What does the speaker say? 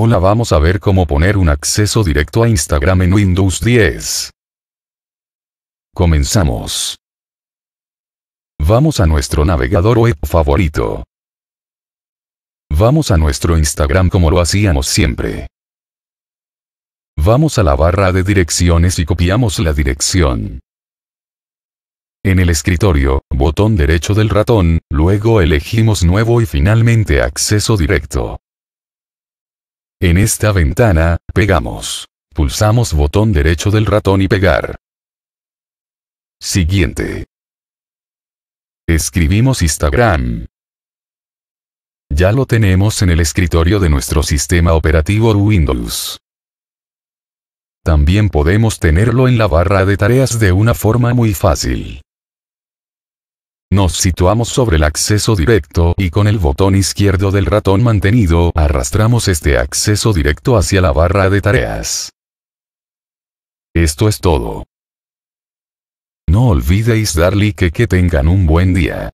Hola vamos a ver cómo poner un acceso directo a Instagram en Windows 10. Comenzamos. Vamos a nuestro navegador web favorito. Vamos a nuestro Instagram como lo hacíamos siempre. Vamos a la barra de direcciones y copiamos la dirección. En el escritorio, botón derecho del ratón, luego elegimos nuevo y finalmente acceso directo. En esta ventana, pegamos. Pulsamos botón derecho del ratón y pegar. Siguiente. Escribimos Instagram. Ya lo tenemos en el escritorio de nuestro sistema operativo Windows. También podemos tenerlo en la barra de tareas de una forma muy fácil. Nos situamos sobre el acceso directo y con el botón izquierdo del ratón mantenido arrastramos este acceso directo hacia la barra de tareas. Esto es todo. No olvidéis darle que que tengan un buen día.